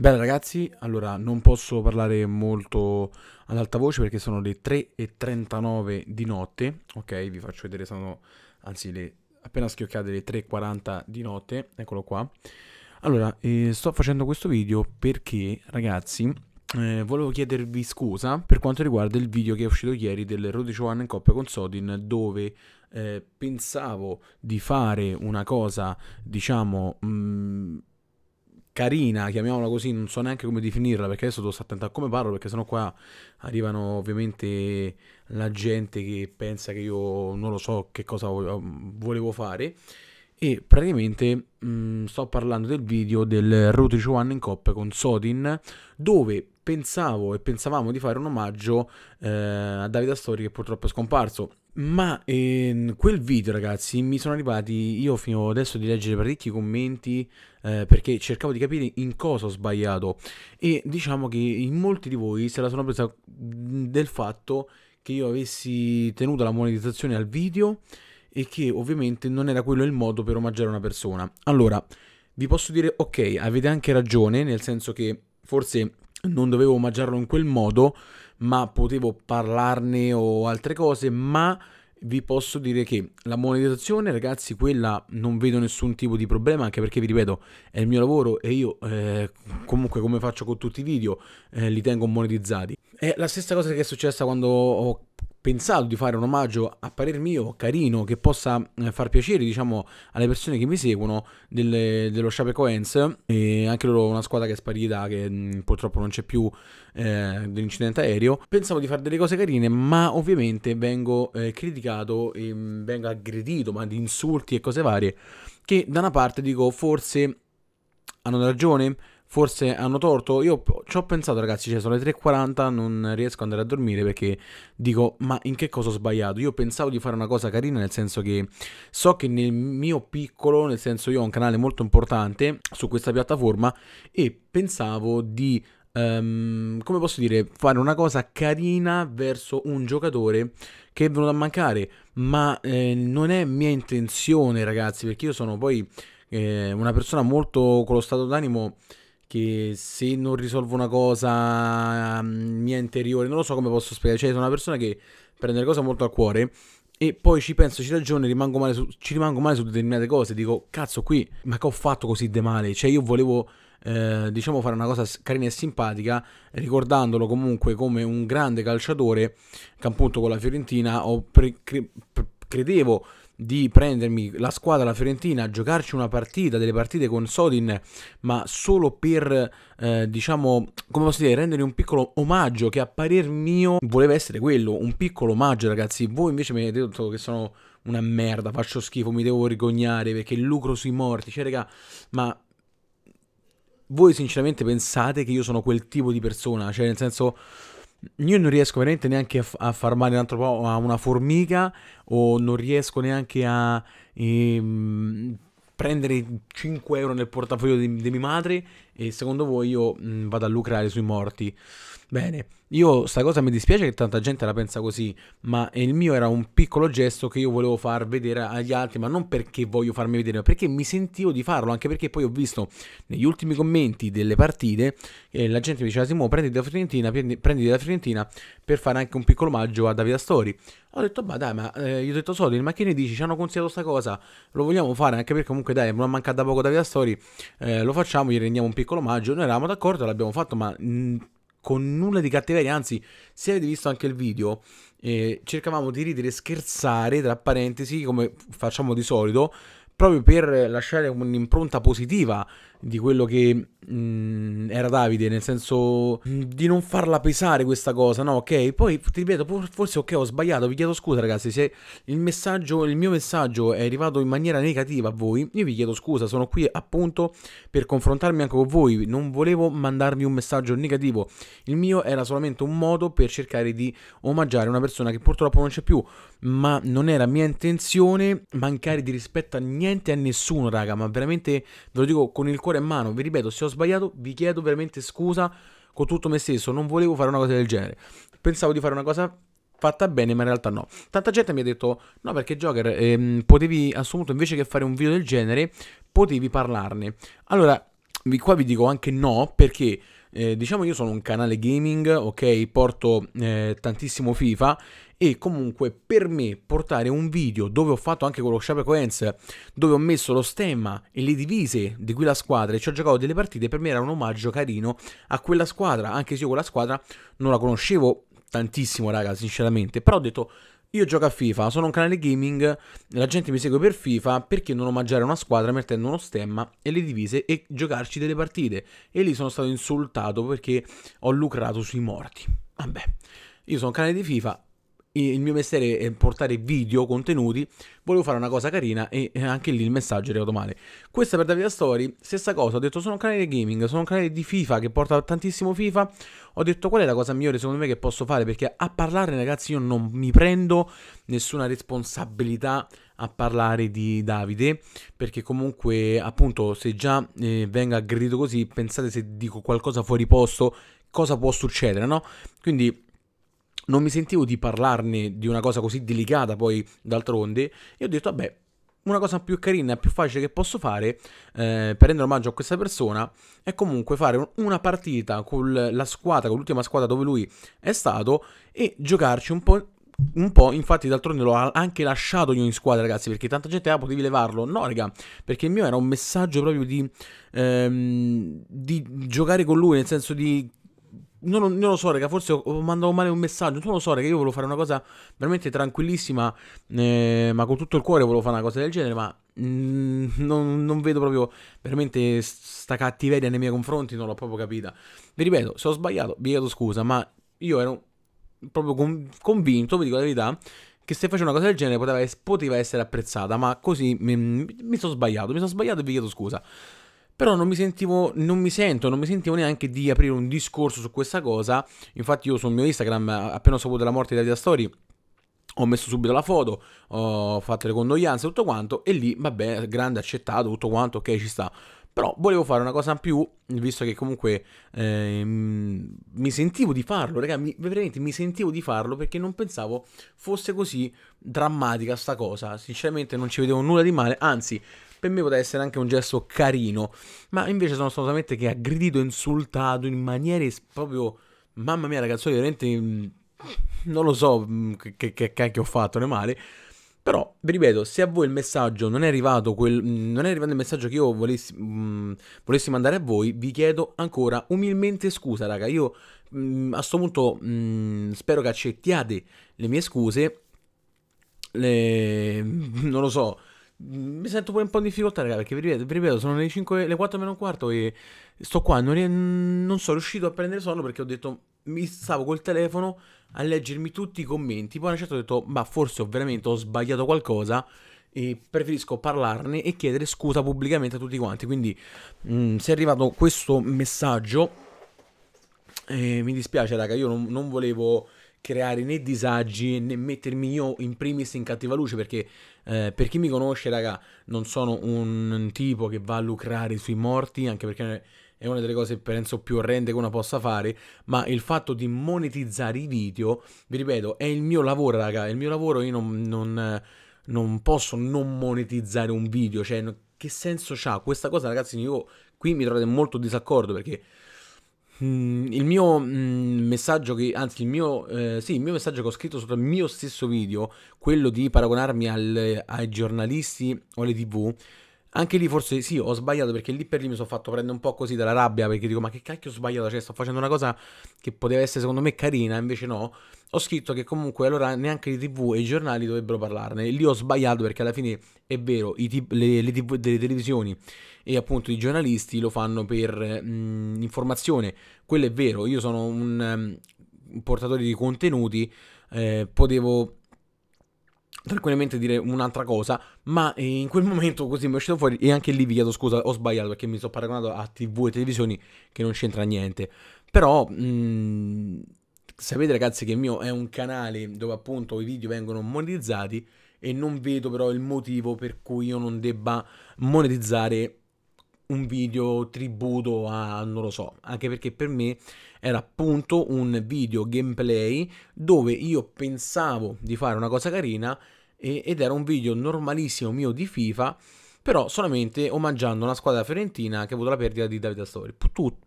Bene ragazzi, allora non posso parlare molto ad alta voce perché sono le 3.39 di notte, ok? Vi faccio vedere, sono anzi le, appena schioccate le 3.40 di notte, eccolo qua. Allora, eh, sto facendo questo video perché ragazzi... Eh, volevo chiedervi scusa per quanto riguarda il video che è uscito ieri del Rodice One in coppia con Sodin dove eh, pensavo di fare una cosa diciamo mh, mm, carina, chiamiamola così, non so neanche come definirla, perché adesso devo stare attento a come parlo, perché sennò qua arrivano ovviamente la gente che pensa che io non lo so che cosa um, volevo fare. E praticamente mh, mm, sto parlando del video del Rutric One in Cop con Sodin, dove pensavo e pensavamo di fare un omaggio eh, a Davide Astori che purtroppo è scomparso. Ma in ehm, quel video, ragazzi, mi sono arrivati. Io fino adesso di leggere parecchi commenti eh, perché cercavo di capire in cosa ho sbagliato. E diciamo che in molti di voi se la sono presa mhmm, del fatto che io avessi tenuto la monetizzazione al video e che ovviamente non era quello il modo per omaggiare una persona. Allora, vi posso dire, ok, avete anche ragione, nel senso che forse non dovevo omaggiarlo in quel modo, ma potevo parlarne o altre cose, ma vi posso dire che la monetizzazione, ragazzi, quella non vedo nessun tipo di problema, anche perché vi ripeto, è il mio lavoro e io eh, comunque come faccio con tutti i video eh, li tengo monetizzati. È la stessa cosa che è successa quando ho pensato di fare un omaggio a parer mio carino che possa eh, far piacere diciamo alle persone che mi seguono delle, dello Chapeco Hens e anche loro una squadra che è sparita che mh, purtroppo non c'è più eh, dell'incidente aereo pensavo di fare delle cose carine ma ovviamente vengo eh, criticato e mh, vengo aggredito ma di insulti e cose varie che da una parte dico forse hanno ragione forse hanno torto. Io ci ho pensato, ragazzi, cioè sono le 3.40, non riesco ad andare a dormire perché dico, ma in che cosa ho sbagliato? Io pensavo di fare una cosa carina, nel senso che so che nel mio piccolo, nel senso io ho un canale molto importante su questa piattaforma e pensavo di... Um, come posso dire, fare una cosa carina verso un giocatore che è venuto a mancare, ma eh, non è mia intenzione, ragazzi, perché io sono poi eh, una persona molto con lo stato d'animo che se non risolvo una cosa mm, mia interiore, non lo so come posso spiegare, cioè sono una persona che prende le cose molto a cuore e poi ci penso, ci ragiono, rimango male su, ci rimango male su determinate cose, dico cazzo qui, ma che ho fatto così di male? Cioè io volevo eh, diciamo fare una cosa carina e simpatica, ricordandolo comunque come un grande calciatore che appunto con la Fiorentina ho pre- cre- credevo di prendermi la squadra, la Fiorentina, giocarci una partita, delle partite con Sodin, ma solo per, eh, diciamo, come posso dire, rendere un piccolo omaggio che a parer mio voleva essere quello, un piccolo omaggio ragazzi, voi invece mi avete detto che sono una merda, faccio schifo, mi devo vergognare perché lucro sui morti, cioè raga, ma voi sinceramente pensate che io sono quel tipo di persona, cioè nel senso io non riesco veramente neanche a, a far male un altro po' a una formica o non riesco neanche a ehm, prendere 5 euro nel portafoglio di, di mia madre e secondo voi io mh, mm, vado a lucrare sui morti. Bene, io sta cosa mi dispiace che tanta gente la pensa così, ma il mio era un piccolo gesto che io volevo far vedere agli altri, ma non perché voglio farmi vedere, ma perché mi sentivo di farlo, anche perché poi ho visto negli ultimi commenti delle partite eh, la gente mi diceva Simo prenditi la Fiorentina, prendi, prenditi la Fiorentina per fare anche un piccolo omaggio a Davida Story. Ho detto, ma dai, ma eh, gli ho detto Sodi, ma che ne dici? Ci hanno consigliato questa cosa, lo vogliamo fare anche perché comunque dai, non manca da poco Davida Story, eh, lo facciamo, gli rendiamo un piccolo omaggio. Noi eravamo d'accordo, l'abbiamo fatto, ma... Mh, mm, con nulla di cattiveria, anzi, se avete visto anche il video, eh, cercavamo di ridere e scherzare, tra parentesi, come facciamo di solito, proprio per lasciare un'impronta positiva di quello che mh, mm, era Davide, nel senso mh, mm, di non farla pesare questa cosa, no? Ok, poi ti ripeto, forse ok, ho sbagliato, vi chiedo scusa ragazzi, se il messaggio, il mio messaggio è arrivato in maniera negativa a voi, io vi chiedo scusa, sono qui appunto per confrontarmi anche con voi, non volevo mandarvi un messaggio negativo, il mio era solamente un modo per cercare di omaggiare una persona che purtroppo non c'è più, ma non era mia intenzione mancare di rispetto a niente a nessuno, raga, ma veramente ve lo dico con il cuore cuore in mano. Vi ripeto, se ho sbagliato, vi chiedo veramente scusa con tutto me stesso. Non volevo fare una cosa del genere. Pensavo di fare una cosa fatta bene, ma in realtà no. Tanta gente mi ha detto: No, perché Joker, ehm, potevi assolutamente invece che fare un video del genere, potevi parlarne. Allora, qua vi dico anche no, perché. Eh, diciamo io sono un canale gaming, ok, porto eh, tantissimo FIFA e comunque per me portare un video dove ho fatto anche quello Shape Coenz, dove ho messo lo stemma e le divise di quella squadra e ci ho giocato delle partite, per me era un omaggio carino a quella squadra, anche se io quella squadra non la conoscevo tantissimo, raga, sinceramente, però ho detto io gioco a FIFA, sono un canale gaming, la gente mi segue per FIFA, perché non omaggiare una squadra mettendo uno stemma e le divise e giocarci delle partite? E lì sono stato insultato perché ho lucrato sui morti. Vabbè, io sono un canale di FIFA, il mio mestiere è portare video, contenuti, volevo fare una cosa carina e anche lì il messaggio è arrivato male. Questa per Davide Story, stessa cosa, ho detto sono un canale di gaming, sono un canale di FIFA che porta tantissimo FIFA, ho detto qual è la cosa migliore secondo me che posso fare perché a parlarne ragazzi io non mi prendo nessuna responsabilità a parlare di Davide perché comunque appunto se già eh, venga aggredito così pensate se dico qualcosa fuori posto cosa può succedere no? Quindi non mi sentivo di parlarne di una cosa così delicata poi d'altronde e ho detto vabbè una cosa più carina, e più facile che posso fare eh, per rendere omaggio a questa persona è comunque fare una partita con la squadra, con l'ultima squadra dove lui è stato e giocarci un po' un po', infatti d'altronde l'ho anche lasciato io in squadra, ragazzi, perché tanta gente ha ah, potevi levarlo. No, raga, perché il mio era un messaggio proprio di, ehm, di giocare con lui, nel senso di non, non, lo so, raga, forse ho, mandato male un messaggio. Non lo so, raga, io volevo fare una cosa veramente tranquillissima, eh, ma con tutto il cuore volevo fare una cosa del genere, ma mh, mm, non, non, vedo proprio veramente sta cattiveria nei miei confronti, non l'ho proprio capita. Vi ripeto, se ho sbagliato, vi chiedo scusa, ma io ero proprio con, convinto, vi dico la verità, che se facevo una cosa del genere poteva, poteva essere apprezzata, ma così mm, mi, mi sono sbagliato, mi sono sbagliato e vi chiedo scusa però non mi sentivo, non mi sento, non mi sentivo neanche di aprire un discorso su questa cosa. Infatti, io sul mio Instagram, appena ho saputo la morte di Davida Story, ho messo subito la foto, ho fatto le condoglianze, tutto quanto, e lì, vabbè, grande, accettato, tutto quanto, ok, ci sta. Però volevo fare una cosa in più, visto che comunque eh, mi sentivo di farlo, raga, mi, veramente mi sentivo di farlo perché non pensavo fosse così drammatica sta cosa. Sinceramente non ci vedevo nulla di male, anzi per me poteva essere anche un gesto carino, ma invece sono assolutamente che aggredito, insultato in maniere proprio... Mamma mia ragazzi, veramente... Mm, non lo so mm, che, che, che ho fatto, né male. Però, vi ripeto, se a voi il messaggio non è arrivato, quel, mm, non è arrivato il messaggio che io volessi, mh, volessi, mandare a voi, vi chiedo ancora umilmente scusa, raga. Io mh, a questo punto mh, spero che accettiate le mie scuse. Le, non lo so, mi sento pure un po' in difficoltà, ragazzi, perché vi ripeto, vi ripeto sono le, 5, le 4 meno un quarto e sto qua, non, non sono riuscito a prendere sonno perché ho detto, mi stavo col telefono a leggermi tutti i commenti, poi a una certa ho detto, ma forse ho veramente ho sbagliato qualcosa e preferisco parlarne e chiedere scusa pubblicamente a tutti quanti, quindi mh, mm, se è arrivato questo messaggio, eh, mi dispiace raga, io non, non volevo creare né disagi né mettermi io in primis in cattiva luce perché eh, per chi mi conosce, raga, non sono un tipo che va a lucrare sui morti, anche perché è una delle cose penso più orrende che uno possa fare, ma il fatto di monetizzare i video, vi ripeto, è il mio lavoro, raga, è il mio lavoro, io non, non, non posso non monetizzare un video, cioè che senso ha questa cosa, ragazzi, io qui mi trovo in molto disaccordo perché Mm, il mio mm, messaggio che, anzi il mio, eh, sì, il mio messaggio che ho scritto sotto il mio stesso video, quello di paragonarmi al, ai giornalisti o alle tv, anche lì forse sì, ho sbagliato perché lì per lì mi sono fatto prendere un po' così dalla rabbia perché dico ma che cacchio ho sbagliato, cioè sto facendo una cosa che poteva essere secondo me carina, invece no ho scritto che comunque allora neanche i tv e i giornali dovrebbero parlarne. Lì ho sbagliato perché alla fine è vero, t- le, le, TV delle televisioni e appunto i giornalisti lo fanno per mh, mm, informazione. Quello è vero, io sono un, um, portatore di contenuti, eh, potevo tranquillamente dire un'altra cosa, ma eh, in quel momento così mi è uscito fuori e anche lì vi chiedo scusa, ho sbagliato perché mi sono paragonato a TV e televisioni che non c'entra niente. Però... Mh, mm, Sapete ragazzi che il mio è un canale dove appunto i video vengono monetizzati e non vedo però il motivo per cui io non debba monetizzare un video tributo a non lo so, anche perché per me era appunto un video gameplay dove io pensavo di fare una cosa carina e, ed era un video normalissimo mio di FIFA però solamente omaggiando una squadra fiorentina che ha avuto la perdita di Davide Astori.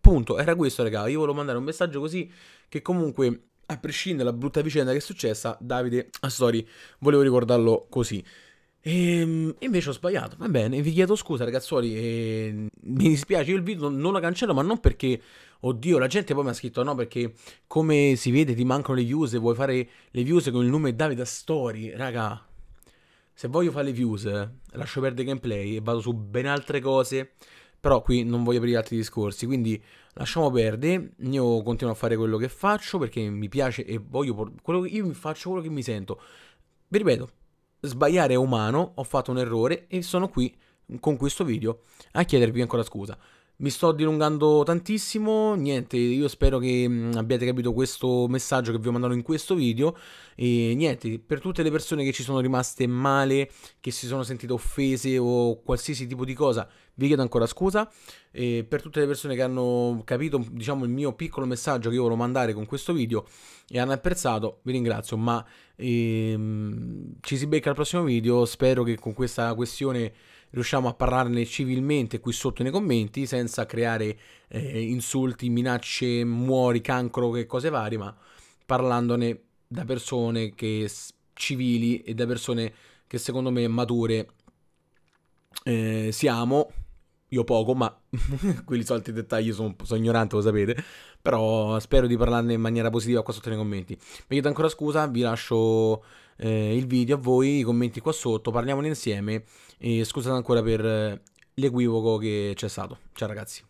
punto, era questo raga, io volevo mandare un messaggio così che comunque a prescindere dalla brutta vicenda che è successa, Davide Astori volevo ricordarlo così. E ehm, invece ho sbagliato. Va bene, vi chiedo scusa, ragazzuoli. E... Ehm, mi dispiace, io il video non lo cancello, ma non perché. Oddio, la gente poi mi ha scritto: no, perché come si vede ti mancano le views. Vuoi fare le views con il nome Davide Astori, raga se voglio fare le views, lascio perdere gameplay e vado su ben altre cose. Però qui non voglio aprire altri discorsi, quindi lasciamo perdere. Io continuo a fare quello che faccio perché mi piace e voglio. Quello che io faccio quello che mi sento. Vi ripeto, sbagliare è umano, ho fatto un errore e sono qui con questo video a chiedervi ancora scusa. Mi sto dilungando tantissimo, niente, io spero che mm, abbiate capito questo messaggio che vi ho mandato in questo video e niente, per tutte le persone che ci sono rimaste male, che si sono sentite offese o qualsiasi tipo di cosa, vi chiedo ancora scusa e per tutte le persone che hanno capito, diciamo, il mio piccolo messaggio che io volevo mandare con questo video e hanno apprezzato, vi ringrazio, ma ehm, ci si becca al prossimo video, spero che con questa questione riusciamo a parlarne civilmente qui sotto nei commenti senza creare eh, insulti, minacce, muori, cancro e cose varie, ma parlandone da persone che civili e da persone che secondo me mature eh, siamo. Io poco, ma quelli soliti dettagli sono, sono ignorante, lo sapete. Però spero di parlarne in maniera positiva qua sotto nei commenti. Mi chiedo ancora scusa, vi lascio eh, il video a voi, i commenti qua sotto, parliamone insieme e scusate ancora per eh, l'equivoco che c'è stato. Ciao ragazzi.